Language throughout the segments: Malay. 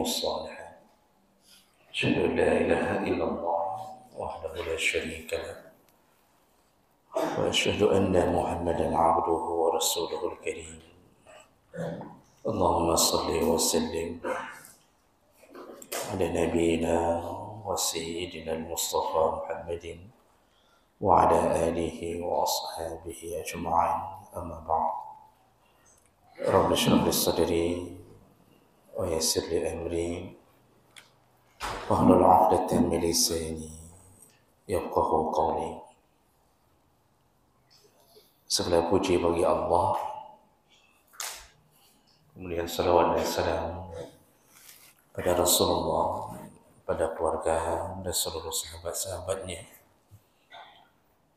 الصالحة أشهد أن لا إله إلا الله وحده لا شريك له وأشهد أن محمدا عبده ورسوله الكريم اللهم صل وسلم على نبينا وسيدنا المصطفى محمد وعلى آله وأصحابه أجمعين أما بعد رب اشرح لي صدري ويسر لي أمري واهل العقدة من لساني يفقه قولي Segala puji bagi Allah Kemudian salawat dan salam Pada Rasulullah Pada keluarga dan seluruh sahabat-sahabatnya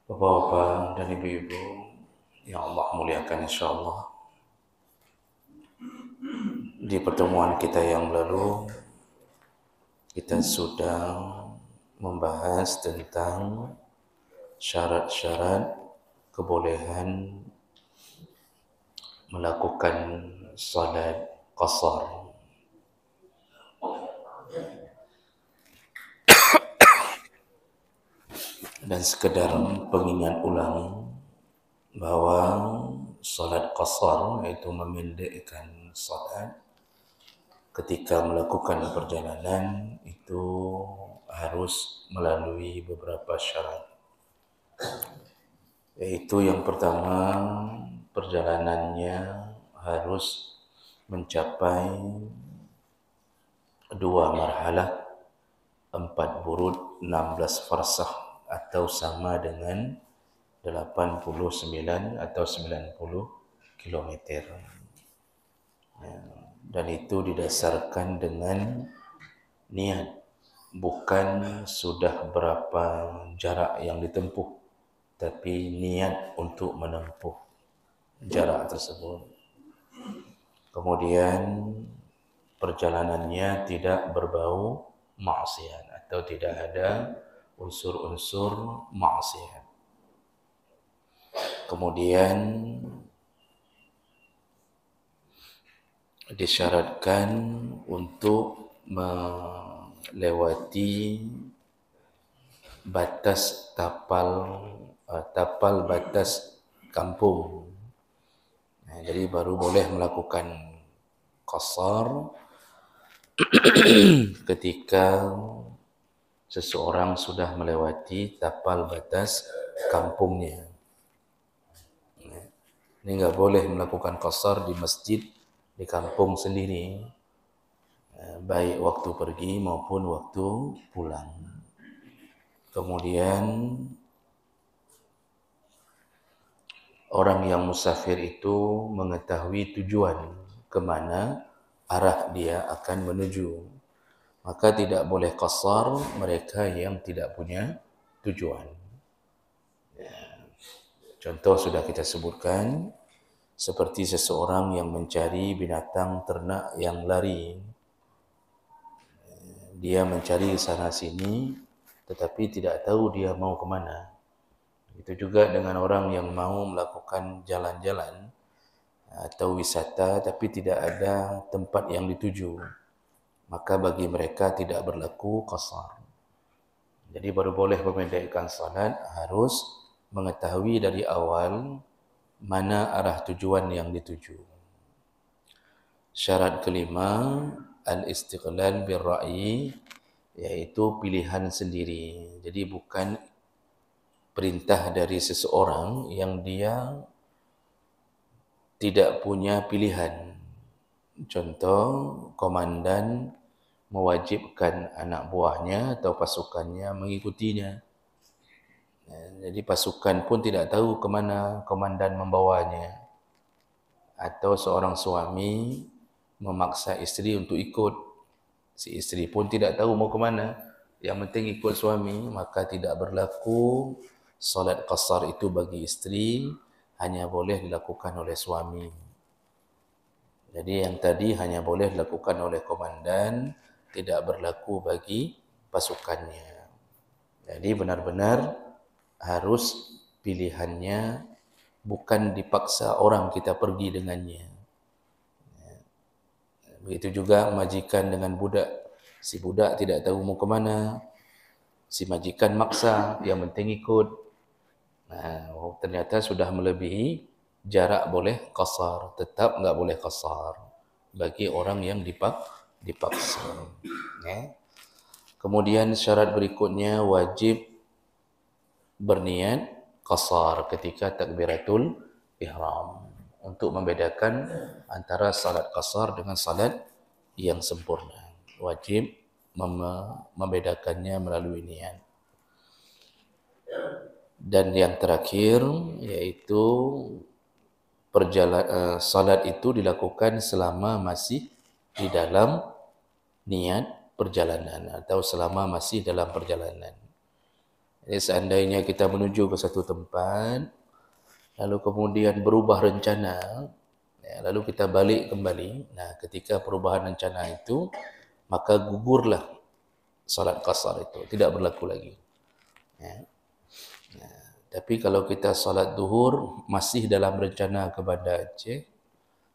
Bapak-bapak dan ibu-ibu Yang Allah muliakan insyaAllah di pertemuan kita yang lalu kita sudah membahas tentang syarat-syarat kebolehan melakukan salat qasar dan sekedar pengingat ulang bahawa salat qasar itu memindahkan salat ketika melakukan perjalanan itu harus melalui beberapa syarat. Yaitu yang pertama, perjalanannya harus mencapai dua marhalah, empat burut, 16 farsah atau sama dengan 89 atau 90 kilometer. Ya dan itu didasarkan dengan niat bukan sudah berapa jarak yang ditempuh tapi niat untuk menempuh jarak tersebut kemudian perjalanannya tidak berbau maksiat atau tidak ada unsur-unsur maksiat kemudian disyaratkan untuk melewati batas tapal eh, tapal batas kampung nah, eh, jadi baru boleh melakukan kosor ketika seseorang sudah melewati tapal batas kampungnya eh, ini tidak boleh melakukan kosor di masjid di kampung sendiri eh, baik waktu pergi maupun waktu pulang kemudian orang yang musafir itu mengetahui tujuan kemana arah dia akan menuju maka tidak boleh kasar mereka yang tidak punya tujuan ya. contoh sudah kita sebutkan seperti seseorang yang mencari binatang ternak yang lari. Dia mencari sana sini tetapi tidak tahu dia mau ke mana. Itu juga dengan orang yang mau melakukan jalan-jalan atau wisata tapi tidak ada tempat yang dituju. Maka bagi mereka tidak berlaku qasar. Jadi baru boleh memendekkan salat harus mengetahui dari awal mana arah tujuan yang dituju. Syarat kelima, al-istiqlal birra'i, rai iaitu pilihan sendiri. Jadi bukan perintah dari seseorang yang dia tidak punya pilihan. Contoh, komandan mewajibkan anak buahnya atau pasukannya mengikutinya. Eh, jadi pasukan pun tidak tahu ke mana komandan membawanya. Atau seorang suami memaksa isteri untuk ikut. Si isteri pun tidak tahu mau ke mana. Yang penting ikut suami, maka tidak berlaku salat kasar itu bagi isteri. Hanya boleh dilakukan oleh suami. Jadi yang tadi hanya boleh dilakukan oleh komandan, tidak berlaku bagi pasukannya. Jadi benar-benar harus pilihannya bukan dipaksa orang kita pergi dengannya. Begitu juga majikan dengan budak. Si budak tidak tahu mau ke mana. Si majikan maksa, yang penting ikut. Nah, oh, ternyata sudah melebihi jarak boleh kasar. Tetap enggak boleh kasar bagi orang yang dipak dipaksa. Ya. Kemudian syarat berikutnya wajib berniat qasar ketika takbiratul ihram untuk membedakan antara salat qasar dengan salat yang sempurna wajib mem- membedakannya melalui niat dan yang terakhir yaitu perjalan uh, eh, salat itu dilakukan selama masih di dalam niat perjalanan atau selama masih dalam perjalanan jadi seandainya kita menuju ke satu tempat, lalu kemudian berubah rencana, ya, lalu kita balik kembali. Nah, ketika perubahan rencana itu, maka gugurlah salat qasar itu. Tidak berlaku lagi. Ya. Nah, ya, tapi kalau kita salat duhur, masih dalam rencana ke Bandar Aceh,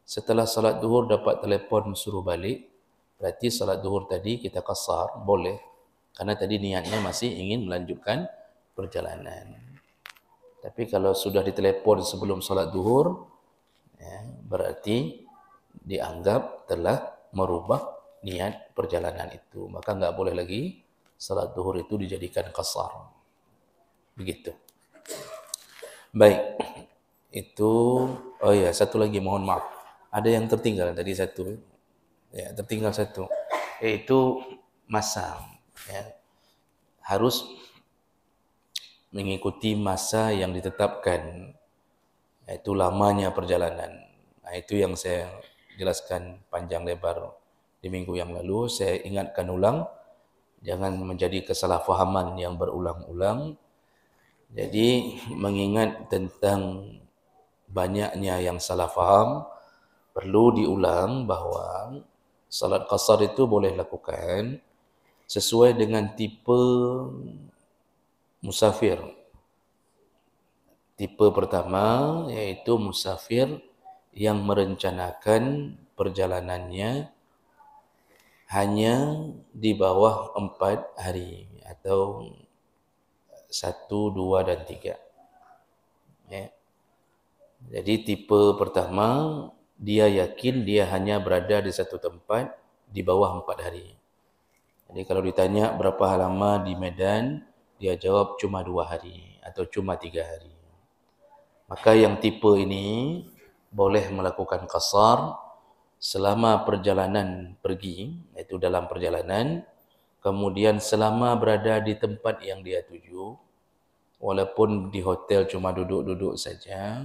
setelah salat duhur dapat telefon suruh balik, berarti salat duhur tadi kita qasar, boleh. Karena tadi niatnya masih ingin melanjutkan perjalanan. Tapi kalau sudah ditelepon sebelum solat duhur, ya, berarti dianggap telah merubah niat perjalanan itu. Maka enggak boleh lagi solat duhur itu dijadikan kasar. Begitu. Baik. Itu, oh ya, satu lagi mohon maaf. Ada yang tertinggal tadi satu. Ya, tertinggal satu. Yaitu masa. Ya. Harus mengikuti masa yang ditetapkan itu lamanya perjalanan nah, itu yang saya jelaskan panjang lebar di minggu yang lalu saya ingatkan ulang jangan menjadi kesalahfahaman yang berulang-ulang jadi mengingat tentang banyaknya yang salah faham perlu diulang bahawa salat qasar itu boleh lakukan sesuai dengan tipe musafir tipe pertama yaitu musafir yang merencanakan perjalanannya hanya di bawah empat hari atau satu, dua dan tiga. Ya. Jadi tipe pertama dia yakin dia hanya berada di satu tempat di bawah empat hari. Jadi kalau ditanya berapa lama di Medan, dia jawab cuma dua hari atau cuma tiga hari. Maka yang tipe ini boleh melakukan kasar selama perjalanan pergi, iaitu dalam perjalanan, kemudian selama berada di tempat yang dia tuju, walaupun di hotel cuma duduk-duduk saja,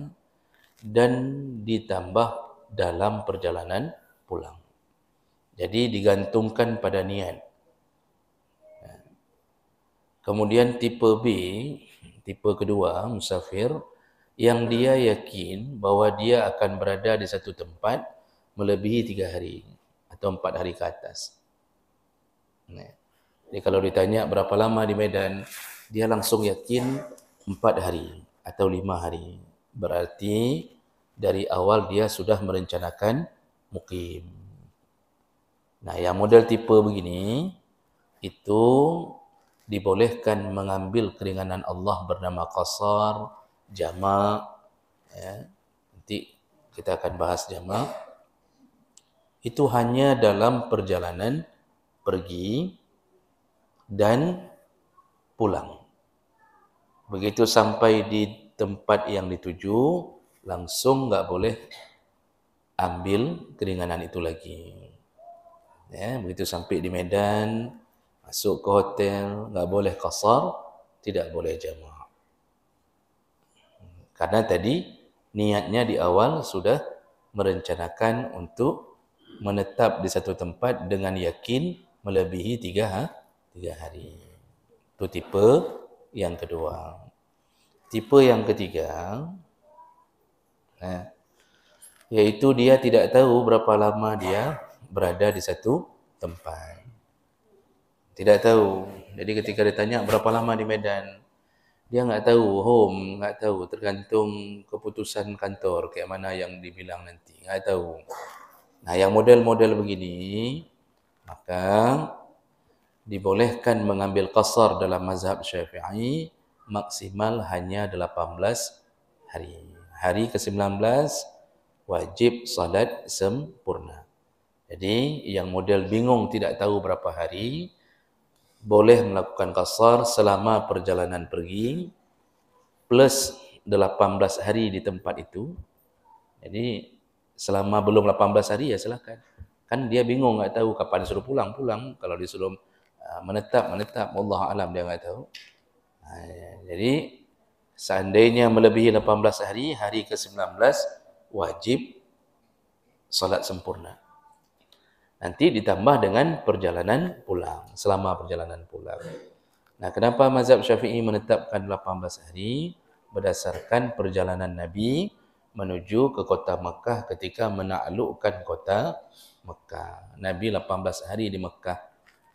dan ditambah dalam perjalanan pulang. Jadi digantungkan pada niat. Kemudian tipe B, tipe kedua musafir yang dia yakin bahawa dia akan berada di satu tempat melebihi tiga hari atau empat hari ke atas. Jadi kalau ditanya berapa lama di Medan, dia langsung yakin empat hari atau lima hari. Berarti dari awal dia sudah merencanakan mukim. Nah, yang model tipe begini itu dibolehkan mengambil keringanan Allah bernama qasar, jama' ya. nanti kita akan bahas jama' itu hanya dalam perjalanan pergi dan pulang begitu sampai di tempat yang dituju langsung nggak boleh ambil keringanan itu lagi ya begitu sampai di Medan masuk ke hotel enggak boleh qasar tidak boleh jamak karena tadi niatnya di awal sudah merencanakan untuk menetap di satu tempat dengan yakin melebihi tiga, ha? tiga hari itu tipe yang kedua tipe yang ketiga eh, iaitu dia tidak tahu berapa lama dia berada di satu tempat tidak tahu. Jadi ketika ditanya berapa lama di Medan, dia enggak tahu, home, enggak tahu, tergantung keputusan kantor, kayak mana yang dibilang nanti, enggak tahu. Nah, yang model-model begini, maka dibolehkan mengambil kasar dalam mazhab syafi'i maksimal hanya 18 hari. Hari ke-19, wajib salat sempurna. Jadi, yang model bingung tidak tahu berapa hari, boleh melakukan kasar selama perjalanan pergi plus 18 hari di tempat itu. Jadi selama belum 18 hari ya silakan. Kan dia bingung enggak tahu kapan disuruh pulang, pulang kalau disuruh uh, ah, menetap, menetap, Allah alam dia enggak tahu. Ah, ya. jadi seandainya melebihi 18 hari, hari ke-19 wajib salat sempurna. Nanti ditambah dengan perjalanan pulang, selama perjalanan pulang. Nah, kenapa mazhab Syafi'i menetapkan 18 hari berdasarkan perjalanan Nabi menuju ke kota Mekah ketika menaklukkan kota Mekah. Nabi 18 hari di Mekah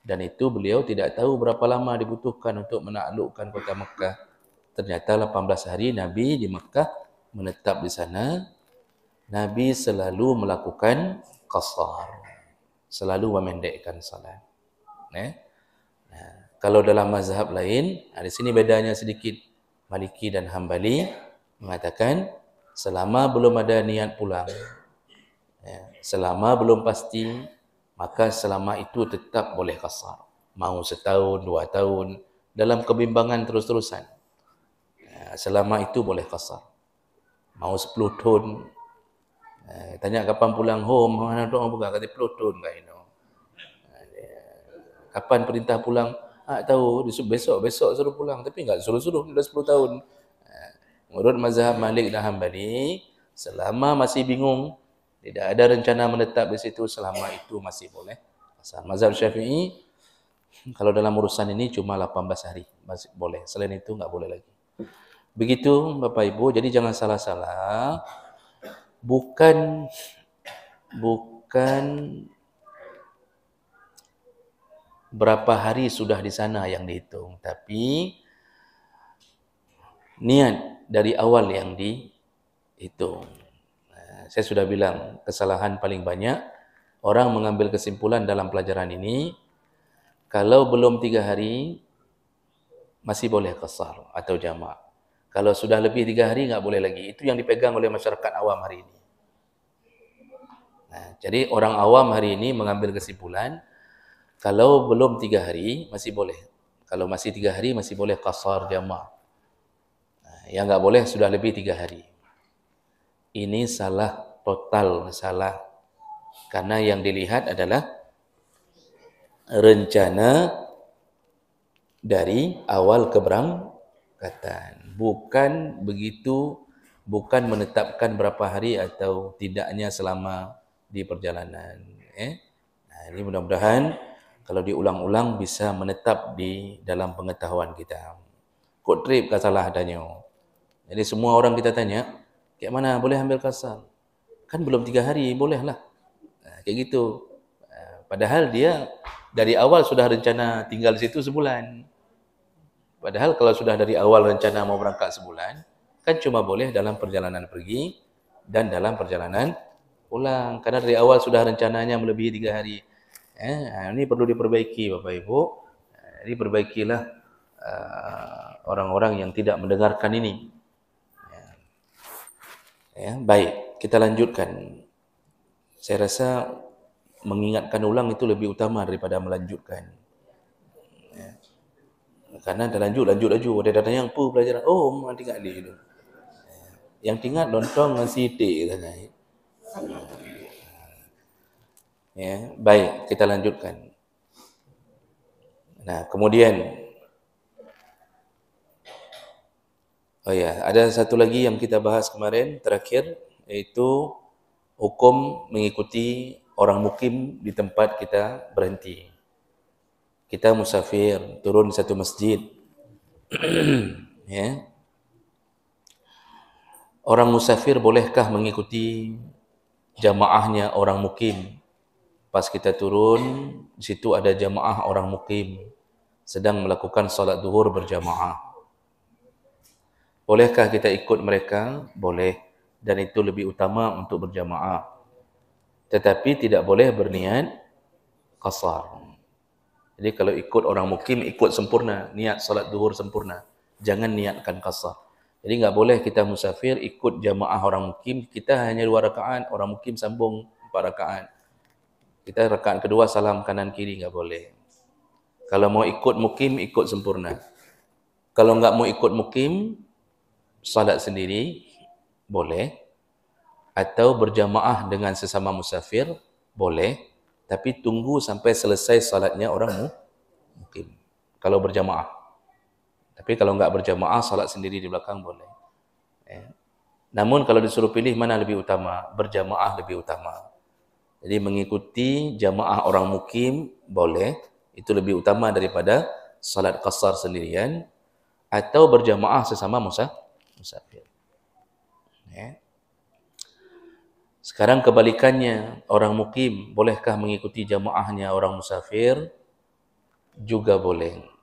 dan itu beliau tidak tahu berapa lama dibutuhkan untuk menaklukkan kota Mekah. Ternyata 18 hari Nabi di Mekah menetap di sana. Nabi selalu melakukan qasar selalu memendekkan salat. Eh? Nah, kalau dalam mazhab lain, nah, di sini bedanya sedikit. Maliki dan Hambali mengatakan selama belum ada niat pulang, eh, selama belum pasti, maka selama itu tetap boleh kasar. Mau setahun, dua tahun, dalam kebimbangan terus-terusan. Eh, selama itu boleh kasar. Mau sepuluh tahun, Eh, tanya kapan pulang home, mana tu orang buka kata peloton kan ino. Eh, kapan perintah pulang? Ah tahu, disuruh besok, besok suruh pulang tapi enggak suruh-suruh dah 10 tahun. Eh, menurut mazhab Malik dan Hambali, selama masih bingung, tidak ada rencana menetap di situ selama itu masih boleh. Asal mazhab Syafi'i kalau dalam urusan ini cuma 18 hari masih boleh. Selain itu enggak boleh lagi. Begitu Bapak Ibu, jadi jangan salah-salah bukan bukan berapa hari sudah di sana yang dihitung tapi niat dari awal yang dihitung eh, saya sudah bilang kesalahan paling banyak orang mengambil kesimpulan dalam pelajaran ini kalau belum tiga hari masih boleh kesar atau jamak kalau sudah lebih tiga hari nggak boleh lagi itu yang dipegang oleh masyarakat awam hari ini Ha, jadi orang awam hari ini mengambil kesimpulan kalau belum tiga hari masih boleh kalau masih tiga hari masih boleh kasar jamaah ha, yang enggak boleh sudah lebih tiga hari ini salah total salah karena yang dilihat adalah rencana dari awal keberangkatan bukan begitu bukan menetapkan berapa hari atau tidaknya selama di perjalanan. Eh? Nah, ini mudah-mudahan kalau diulang-ulang bisa menetap di dalam pengetahuan kita. Kod trip kasalah adanya. Jadi semua orang kita tanya, kayak mana boleh ambil kasal? Kan belum tiga hari, bolehlah. Nah, kayak gitu. Padahal dia dari awal sudah rencana tinggal di situ sebulan. Padahal kalau sudah dari awal rencana mau berangkat sebulan, kan cuma boleh dalam perjalanan pergi dan dalam perjalanan pulang karena dari awal sudah rencananya melebihi tiga hari eh, ha, ini perlu diperbaiki Bapak Ibu jadi eh, perbaikilah uh, orang-orang yang tidak mendengarkan ini ya. ya, baik kita lanjutkan saya rasa mengingatkan ulang itu lebih utama daripada melanjutkan ya. karena dah lanjut, lanjut, lanjut ada datang yang apa pelajaran, oh mengingat kat itu. Ya. yang tinggal lontong masih tik kata Ya, baik, kita lanjutkan. Nah, kemudian Oh ya, ada satu lagi yang kita bahas kemarin terakhir yaitu hukum mengikuti orang mukim di tempat kita berhenti. Kita musafir, turun di satu masjid. ya. Orang musafir bolehkah mengikuti jamaahnya orang mukim. Pas kita turun, di situ ada jamaah orang mukim sedang melakukan solat duhur berjamaah. Bolehkah kita ikut mereka? Boleh. Dan itu lebih utama untuk berjamaah. Tetapi tidak boleh berniat kasar. Jadi kalau ikut orang mukim, ikut sempurna. Niat solat duhur sempurna. Jangan niatkan kasar. Jadi enggak boleh kita musafir ikut jamaah orang mukim. Kita hanya dua rakaat, orang mukim sambung empat rakaat. Kita rakaat kedua salam kanan kiri enggak boleh. Kalau mau ikut mukim, ikut sempurna. Kalau enggak mau ikut mukim, salat sendiri boleh. Atau berjamaah dengan sesama musafir boleh. Tapi tunggu sampai selesai salatnya orang mukim. Kalau berjamaah. Tapi kalau enggak berjamaah, salat sendiri di belakang boleh. Ya. Namun kalau disuruh pilih mana lebih utama? Berjamaah lebih utama. Jadi mengikuti jamaah orang mukim boleh. Itu lebih utama daripada salat qasar sendirian. Atau berjamaah sesama musafir. Ya. Sekarang kebalikannya, orang mukim bolehkah mengikuti jamaahnya orang musafir? Juga boleh.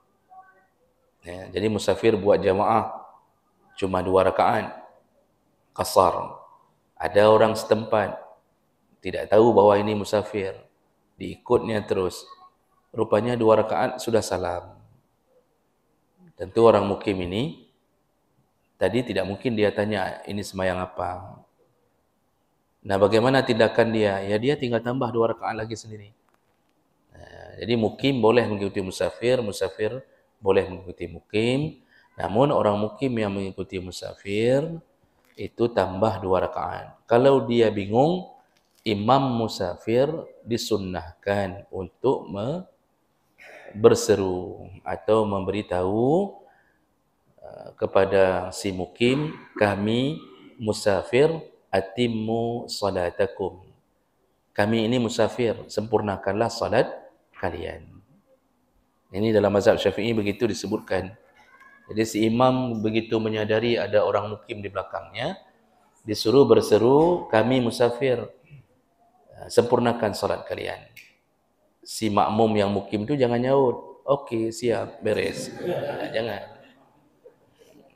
Ya, jadi musafir buat jamaah cuma dua rakaat kasar. Ada orang setempat tidak tahu bahawa ini musafir. Diikutnya terus. Rupanya dua rakaat sudah salam. Tentu orang mukim ini tadi tidak mungkin dia tanya ini semayang apa. Nah bagaimana tindakan dia? Ya dia tinggal tambah dua rakaat lagi sendiri. jadi mukim boleh mengikuti musafir musafir boleh mengikuti mukim. Namun orang mukim yang mengikuti musafir itu tambah dua rakaat. Kalau dia bingung, imam musafir disunnahkan untuk me berseru atau memberitahu eh, kepada si mukim kami musafir atimmu salatakum kami ini musafir sempurnakanlah salat kalian ini dalam mazhab syafi'i begitu disebutkan. Jadi si imam begitu menyadari ada orang mukim di belakangnya, disuruh berseru, kami musafir, ya, sempurnakan salat kalian. Si makmum yang mukim tu jangan nyaut. Okey, siap, beres. Ya, jangan.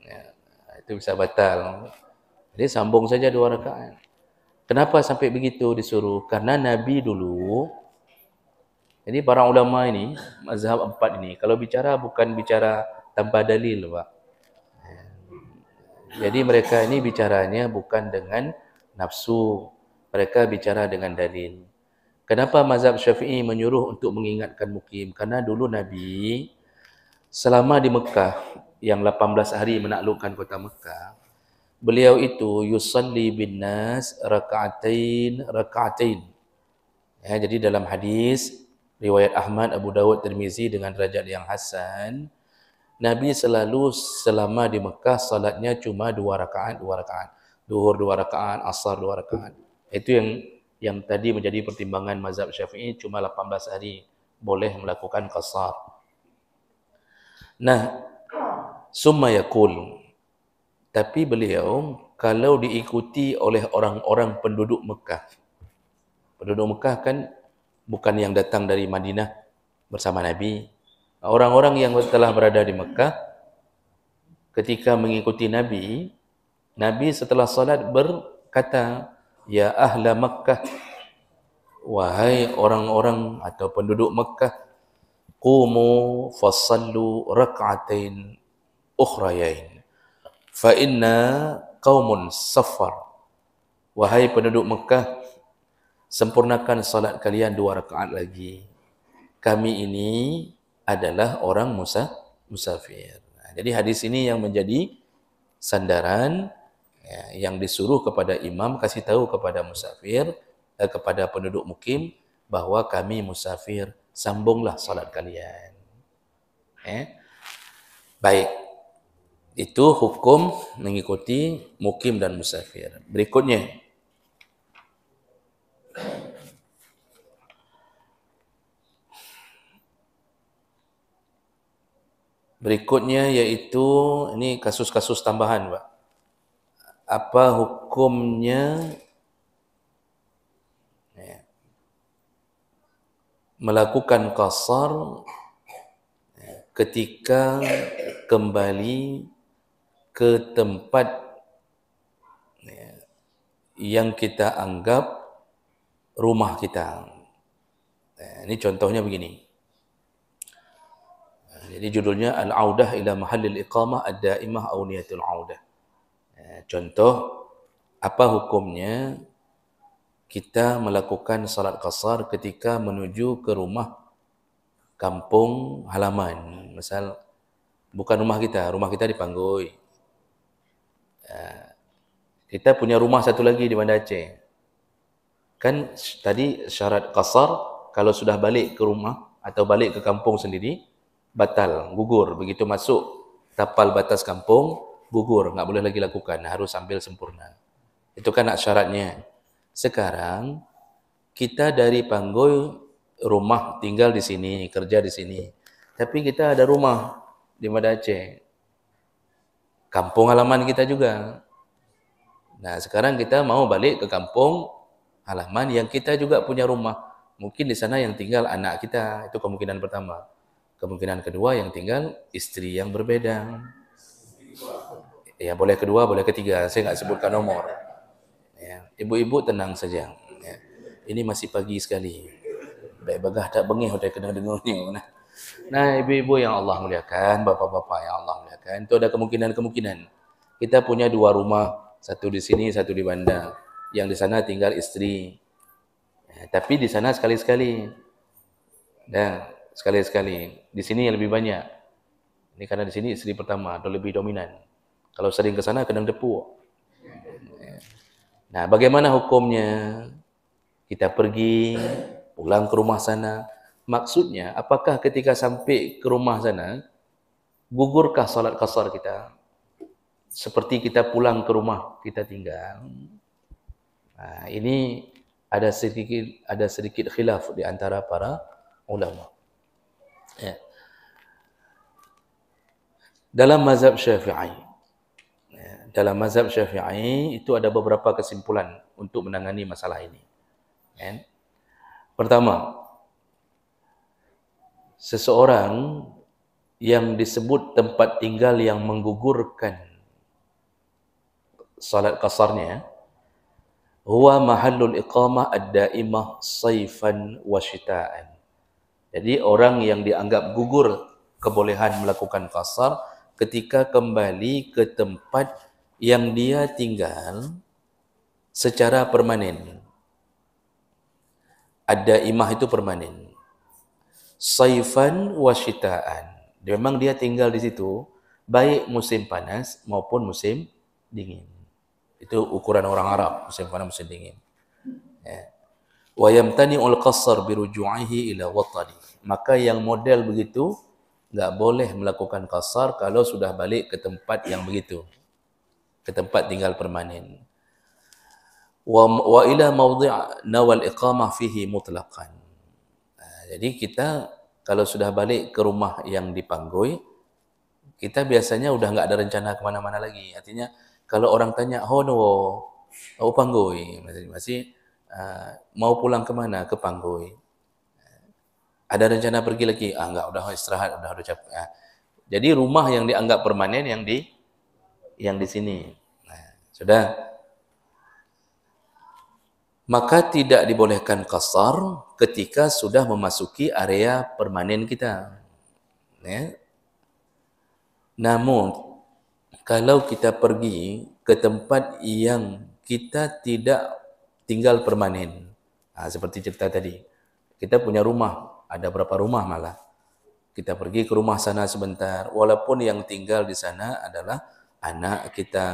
Ya, itu bisa batal. Jadi sambung saja dua rakaat. Kenapa sampai begitu disuruh? Karena Nabi dulu jadi para ulama ini mazhab empat ini kalau bicara bukan bicara tanpa dalil Pak. Jadi mereka ini bicaranya bukan dengan nafsu. Mereka bicara dengan dalil. Kenapa mazhab Syafi'i menyuruh untuk mengingatkan mukim? Karena dulu Nabi selama di Mekah yang 18 hari menaklukkan kota Mekah, beliau itu yusalli bin nas raka'atain raka'atain. Ya, jadi dalam hadis riwayat Ahmad, Abu Dawud, Tirmizi dengan derajat yang hasan. Nabi selalu selama di Mekah salatnya cuma dua rakaat, dua rakaat. Duhur dua rakaat, asar dua rakaat. Itu yang yang tadi menjadi pertimbangan mazhab Syafi'i cuma 18 hari boleh melakukan qasar. Nah, summa yakul. Tapi beliau kalau diikuti oleh orang-orang penduduk Mekah. Penduduk Mekah kan bukan yang datang dari Madinah bersama Nabi. Orang-orang yang telah berada di Mekah ketika mengikuti Nabi, Nabi setelah salat berkata, Ya Ahla Mekah, wahai orang-orang atau penduduk Mekah, Qumu fassallu rak'atain ukhrayain. Fa inna qawmun safar. Wahai penduduk Mekah, sempurnakan salat kalian dua rakaat lagi. Kami ini adalah orang musa, musafir. Jadi hadis ini yang menjadi sandaran ya, yang disuruh kepada imam kasih tahu kepada musafir eh, kepada penduduk mukim bahawa kami musafir sambunglah salat kalian. Eh? Baik. Itu hukum mengikuti mukim dan musafir. Berikutnya Berikutnya yaitu ini kasus-kasus tambahan, Pak. Apa hukumnya ya. melakukan kasar ya, ketika kembali ke tempat ya, yang kita anggap rumah kita. Eh, ini contohnya begini. Eh, jadi judulnya Al-Audah ila mahallil iqamah ad-daimah aw audah. Eh, contoh apa hukumnya kita melakukan salat qasar ketika menuju ke rumah kampung halaman. Misal bukan rumah kita, rumah kita di Panggoi. Kita punya rumah satu lagi di Bandar Aceh kan tadi syarat kasar kalau sudah balik ke rumah atau balik ke kampung sendiri batal gugur begitu masuk tapal batas kampung gugur enggak boleh lagi lakukan harus sambil sempurna itu kan nak syaratnya sekarang kita dari panggoy rumah tinggal di sini kerja di sini tapi kita ada rumah di Madah Aceh kampung halaman kita juga nah sekarang kita mau balik ke kampung halaman yang kita juga punya rumah. Mungkin di sana yang tinggal anak kita, itu kemungkinan pertama. Kemungkinan kedua yang tinggal istri yang berbeda. Ya, boleh kedua, boleh ketiga. Saya nggak sebutkan nomor. Ya, ibu-ibu ya. tenang saja. Ya. Ini masih pagi sekali. Baik bagah tak bengih, sudah kena dengar ni. Nah, ibu-ibu yang Allah muliakan, bapa-bapa yang Allah muliakan. Itu ada kemungkinan-kemungkinan. Kita punya dua rumah. Satu di sini, satu di bandar yang di sana tinggal istri. Eh, tapi di sana sekali-sekali. Dan sekali-sekali. Di sini yang lebih banyak. Ini karena di sini istri pertama atau lebih dominan. Kalau sering ke sana, kadang depu. Eh, nah, bagaimana hukumnya? Kita pergi, pulang ke rumah sana. Maksudnya, apakah ketika sampai ke rumah sana, gugurkah salat kasar kita? Seperti kita pulang ke rumah, kita tinggal. Ha, ini ada sedikit ada sedikit khilaf di antara para ulama. Ya. Dalam mazhab Syafi'i. Ya, dalam mazhab Syafi'i itu ada beberapa kesimpulan untuk menangani masalah ini. Ya. Pertama, seseorang yang disebut tempat tinggal yang menggugurkan salat kasarnya, huwa mahallul iqamah ad-daimah saifan wa syita'an. Jadi orang yang dianggap gugur kebolehan melakukan qasar ketika kembali ke tempat yang dia tinggal secara permanen. ada imah itu permanen. Saifan wa syita'an. Memang dia tinggal di situ baik musim panas maupun musim dingin. Itu ukuran orang Arab musim panas musim dingin. Ya. Wa yamtani ul kasar bi ruju'ihi ila watani. Maka yang model begitu enggak boleh melakukan kasar kalau sudah balik ke tempat yang begitu. Ke tempat tinggal permanen. Wa wa ila mawdi' nawal ikama fihi mutlakan. Ha, jadi kita kalau sudah balik ke rumah yang dipanggoi, kita biasanya sudah enggak ada rencana ke mana-mana lagi. Artinya, kalau orang tanya honowo Oh panggoi masih masih uh, mau pulang ke mana ke panggoi ada rencana pergi lagi ah enggak udah istirahat udah udah capek ah. jadi rumah yang dianggap permanen yang di yang di sini nah, sudah maka tidak dibolehkan kasar ketika sudah memasuki area permanen kita ya. namun kalau kita pergi ke tempat yang kita tidak tinggal permanen. Ha, seperti cerita tadi. Kita punya rumah, ada berapa rumah malah. Kita pergi ke rumah sana sebentar, walaupun yang tinggal di sana adalah anak kita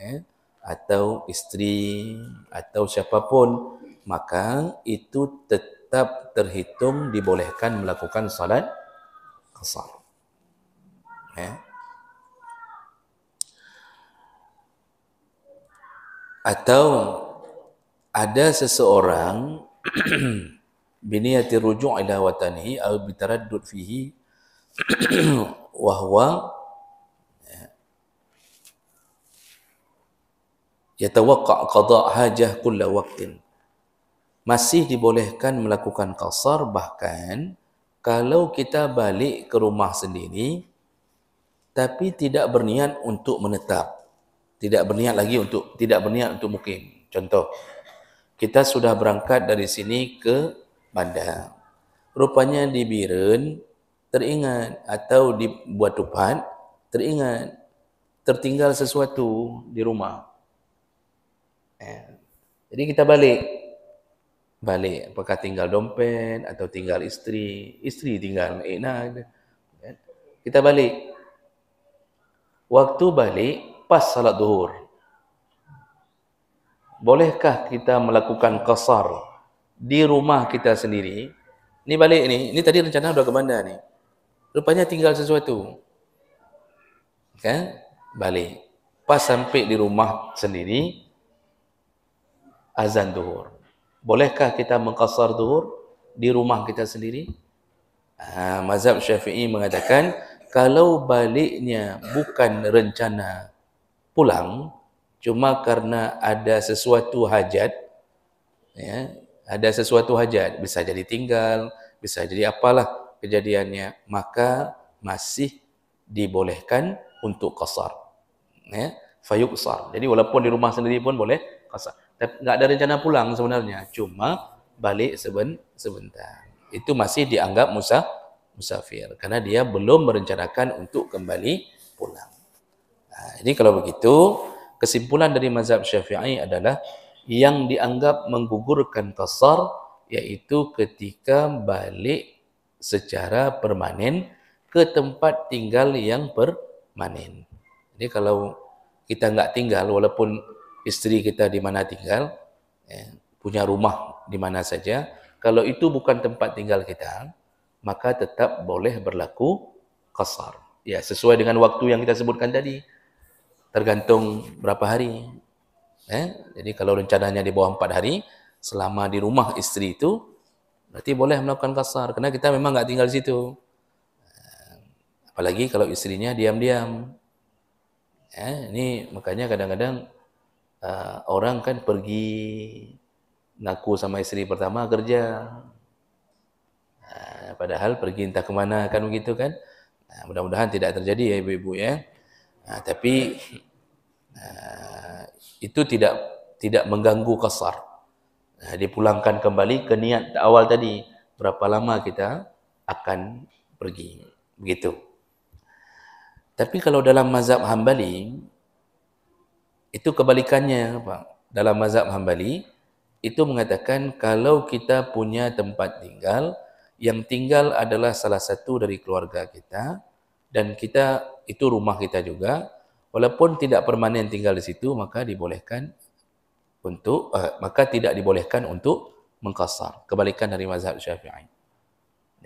eh, atau istri atau siapapun, maka itu tetap terhitung dibolehkan melakukan salat qasar. Ya. Eh? Atau ada seseorang biniyati rujuk ila watanihi atau bitaraddud fihi wahwa ya, yatawakka qada hajah kulla waktin masih dibolehkan melakukan kasar bahkan kalau kita balik ke rumah sendiri tapi tidak berniat untuk menetap tidak berniat lagi untuk tidak berniat untuk mukim. Contoh, kita sudah berangkat dari sini ke bandar. Rupanya di Biren teringat atau di buat tupat teringat tertinggal sesuatu di rumah. Eh, jadi kita balik. Balik apakah tinggal dompet atau tinggal isteri. Isteri tinggal enak. Kita balik. Waktu balik, lepas salat duhur bolehkah kita melakukan kasar di rumah kita sendiri ni balik ni, ni tadi rencana dah ke bandar ni rupanya tinggal sesuatu kan balik pas sampai di rumah sendiri azan duhur bolehkah kita mengkasar duhur di rumah kita sendiri ha, mazhab syafi'i mengatakan kalau baliknya bukan rencana pulang cuma karena ada sesuatu hajat ya ada sesuatu hajat bisa jadi tinggal bisa jadi apalah kejadiannya maka masih dibolehkan untuk qasar ya fayuqsar jadi walaupun di rumah sendiri pun boleh qasar tapi enggak ada rencana pulang sebenarnya cuma balik seben, sebentar itu masih dianggap musa musafir karena dia belum merencanakan untuk kembali pulang ini ha, kalau begitu kesimpulan dari mazhab syafi'i adalah yang dianggap menggugurkan kasar yaitu ketika balik secara permanen ke tempat tinggal yang permanen. Jadi kalau kita enggak tinggal walaupun istri kita di mana tinggal, ya, punya rumah di mana saja, kalau itu bukan tempat tinggal kita, maka tetap boleh berlaku kasar. Ya, sesuai dengan waktu yang kita sebutkan tadi tergantung berapa hari. Eh? Jadi kalau rencananya di bawah 4 hari, selama di rumah istri itu, berarti boleh melakukan kasar. Kerana kita memang tidak tinggal di situ. Eh, apalagi kalau istrinya diam-diam. Eh? Ini makanya kadang-kadang uh, orang kan pergi ngaku sama istri pertama kerja. Uh, padahal pergi entah kemana kan begitu kan. Uh, mudah-mudahan tidak terjadi ya ibu-ibu ya. Ha, tapi ha, itu tidak tidak mengganggu kasar. Ha, dia pulangkan kembali ke niat awal tadi. Berapa lama kita akan pergi. Begitu. Tapi kalau dalam mazhab hambali, itu kebalikannya. Apa? Dalam mazhab hambali, itu mengatakan kalau kita punya tempat tinggal, yang tinggal adalah salah satu dari keluarga kita, dan kita itu rumah kita juga walaupun tidak permanen tinggal di situ maka dibolehkan untuk uh, maka tidak dibolehkan untuk mengkasar kebalikan dari mazhab Syafi'i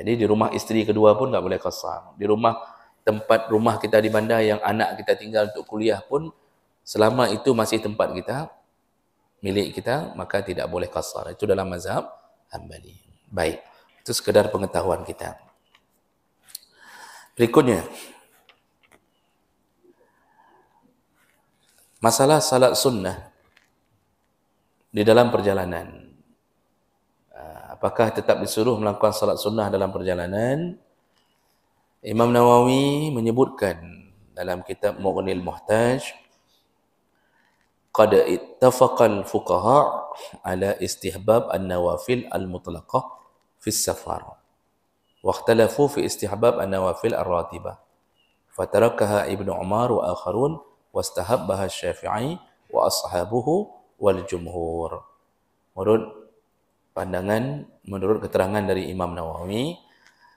jadi di rumah istri kedua pun tidak boleh kasar di rumah tempat rumah kita di bandar yang anak kita tinggal untuk kuliah pun selama itu masih tempat kita milik kita maka tidak boleh kasar itu dalam mazhab Hanbali baik itu sekedar pengetahuan kita berikutnya masalah salat sunnah di dalam perjalanan ah, apakah tetap disuruh melakukan salat sunnah dalam perjalanan Imam Nawawi menyebutkan dalam kitab Mughnil Muhtaj qad ittafaqa al-fuqaha ala istihbab an-nawafil al-mutlaqah fi safar wa ikhtalafu fi istihbab an-nawafil ar-ratibah fatarakaha Ibn Umar wa akharun Wastahab wastahabbaha syafi'i wa ashabuhu wal jumhur menurut pandangan menurut keterangan dari Imam Nawawi